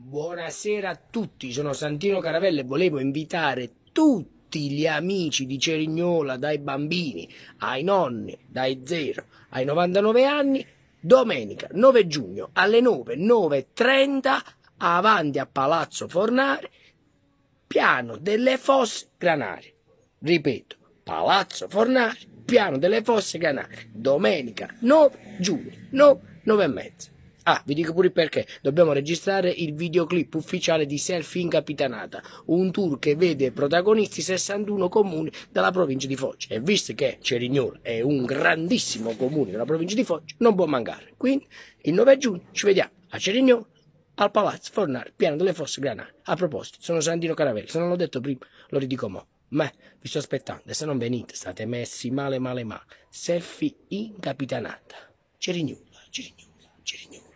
Buonasera a tutti, sono Santino Caravelle e volevo invitare tutti gli amici di Cerignola, dai bambini ai nonni, dai 0 ai 99 anni, domenica 9 giugno alle 9.30 avanti a Palazzo Fornari, piano delle Fosse Granari. Ripeto, Palazzo Fornari, piano delle Fosse Granari, domenica 9 giugno, 9, 9 e mezza. Ah, vi dico pure perché. Dobbiamo registrare il videoclip ufficiale di Selfie in Capitanata, un tour che vede protagonisti 61 comuni della provincia di Foggia. E visto che Cerignola è un grandissimo comune della provincia di Foggia, non può mancare. Quindi, il 9 giugno ci vediamo a Cerignola al Palazzo Fornari, piano delle Fosse Granate. A proposito, sono Sandino Caravelli, se non l'ho detto prima, lo ridico mo. Ma vi sto aspettando e se non venite state messi male male male. Selfie in Capitanata. Cerignulla, Cerignulla, Cerignulla.